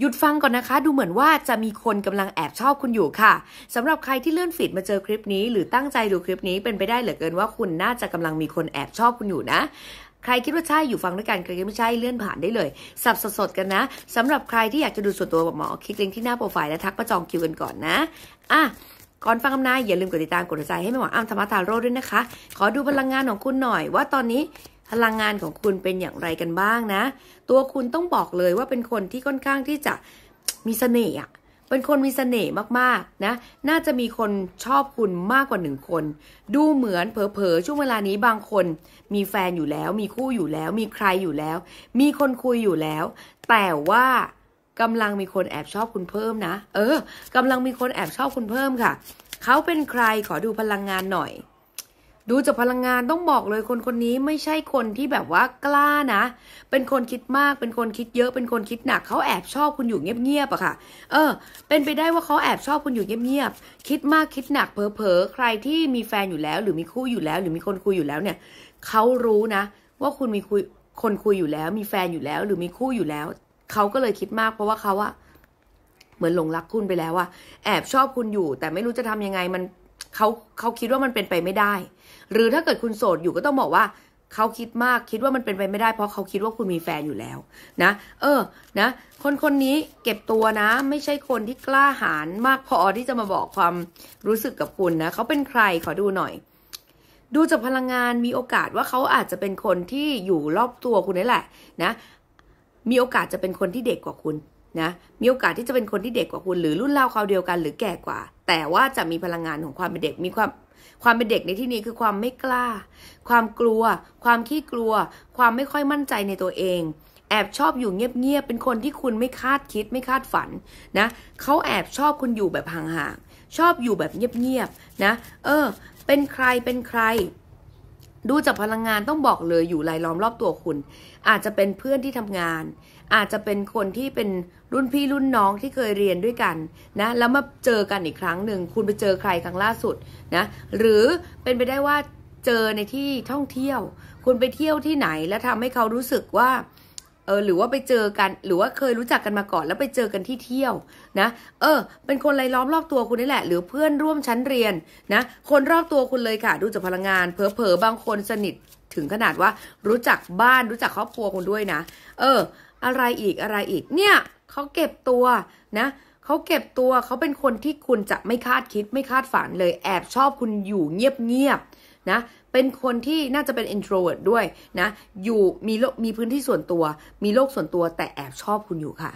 หยุดฟังก่อนนะคะ ดูเหมือนว่าจะมีคนกำลังแอบชอบคุณอยู่ค่ะ สำหรับใครที่เลื่อนฟีดมาเจอคลิปนี้ หรือตั้งใจดูคลิปนี้เป็นไปได้เหลือเกินว่าคุณน่าจะกำลังมีคนแอบชอบคุณอยู่นะ ใครคิดว่าใช่อยู่ฟังด้วยกันใครคิดไม่ใช่เลื่อนผ่านได้เลยสับสดดกันนะ สำหรับใครที่อยากจะดูส่วนตัวแบบหมอคลิกลิงก์ที่หน้าโปรไฟล์และทักมาจองคิวกันก่อนนะอ่ะก่อนฟังคำนายอย่าลืมกดติดตามกดใจให้แม่หมออ้ำธรรมทาโร่ด้วยนะคะ ขอดูพลังงานของคุณหน่อยว่าตอนนี้พลังงานของคุณเป็นอย่างไรกันบ้างนะตัวคุณต้องบอกเลยว่าเป็นคนที่ค่อนข้างที่จะมีเสน่ห์อะเป็นคนมีเสน่ห์มากๆนะ น่าจะมีคนชอบคุณมากกว่าหนึ่งคน ดูเหมือน เผลอๆช่วงเวลานี้บางคน มีแฟนอยู่แล้ว มีคู่อยู่แล้ว มีใครอยู่แล้ว มีคนคุยอยู่แล้ว แต่ว่ากำลังมีคนแอบชอบคุณเพิ่มนะเออกำลังมีคนแอบชอบคุณเพิ่มค่ะ เขาเป็นใครขอดูพลังงานหน่อยดูจากพลังงานต้องบอกเลยคนคนนี้ไม่ใช่คนที่แบบว่ากล้านะ เป็นคนคิดมากเป็นคนคิดเยอะเป็นคนคิดหนักเขาแอบชอบคุณอยู่เงียบๆอะค่ะ เออเป็นไปได้ว่าเขาแอบชอบคุณอยู่เงียบๆคิดมากคิดหนักเผลอๆใครที่มีแฟนอยู่แล้วหรือมีคู่อยู่แล้ว หรือมีคนคุยอยู่แล้วเนี่ยเขารู้นะว่าคุณมีคุยคนคุยอยู่แล้วมีแฟนอยู่แล้ว หรือมีคู่อยู่แล้วเขาก็เลยคิดมากเพราะว่าเขาอะเหมือนหลงรักคุณไปแล้วอะแอบชอบคุณอยู่ แต่ไม่รู้จะทำยังไงมันเขาเขาคิดว่ามันเป็นไปไม่ได้ หรือถ้าเกิดคุณโสดอยู่ก็ต้องบอกว่า เขาคิดมากคิดว่ามันเป็นไปไม่ได้เพราะเขาคิดว่าคุณมีแฟนอยู่แล้ว นะเออนะคนคนนี้เก็บตัวนะ ไม่ใช่คนที่กล้าหาญมากพอที่จะมาบอกความรู้สึกกับคุณนะเขาเป็นใครขอดูหน่อย ดูจากพลังงานมีโอกาสว่าเขาอาจจะเป็นคนที่อยู่รอบตัวคุณนี่แหละ นะ มีโอกาสจะเป็นคนที่เด็กกว่าคุณนะมีโอกาสที่จะเป็นคนที่เด็กกว่าคุณ หรือรุ่นเล่าเขาเดียวกัน หรือแก่กว่า แต่ว่าจะมีพลังงานของความเป็นเด็กมีความ ความเป็นเด็กในที่นี้คือความไม่กล้า ความกลัว ความขี้กลัว ความไม่ค่อยมั่นใจในตัวเอง แอบชอบอยู่เงียบๆเป็นคนที่คุณไม่คาดคิดไม่คาดฝันนะเขาแอบชอบคุณอยู่แบบห่างๆชอบอยู่แบบเงียบๆนะ เออ เป็นใครเป็นใครดูจากพลังงานต้องบอกเลยอยู่รายล้อมรอบตัวคุณ อาจจะเป็นเพื่อนที่ทำงาน อาจจะเป็นคนที่เป็นรุ่นพี่รุ่นน้องที่เคยเรียนด้วยกันนะแล้วมาเจอกันอีกครั้งหนึ่ง คุณไปเจอใครครั้งล่าสุดนะหรือเป็นไปได้ว่าเจอในที่ท่องเที่ยว คุณไปเที่ยวที่ไหนแล้วทำให้เขารู้สึกว่าเออหรือว่าไปเจอกัน หรือว่าเคยรู้จักกันมาก่อน แล้วไปเจอกันที่เที่ยว นะเออ เป็นคนไรล้อมรอบตัวคุณนี่แหละ หรือเพื่อนร่วมชั้นเรียนนะ คนรอบตัวคุณเลยค่ะดูจากพลังงานเผลอๆ บางคนสนิท ถึงขนาดว่า รู้จักบ้านรู้จักครอบครัวคุณด้วยนะ เออ อะไรอีกอะไรอีก เนี่ยเขาเก็บตัวนะเขาเก็บตัวเขาเป็นคนที่คุณจะไม่คาดคิดไม่คาดฝันเลยแอบชอบคุณอยู่เงียบเงียบนะเป็นคนที่น่าจะเป็น introvert ด้วยนะ อยู่มีมีพื้นที่ส่วนตัว มีโลกส่วนตัวแต่แอบชอบคุณอยู่ค่ะ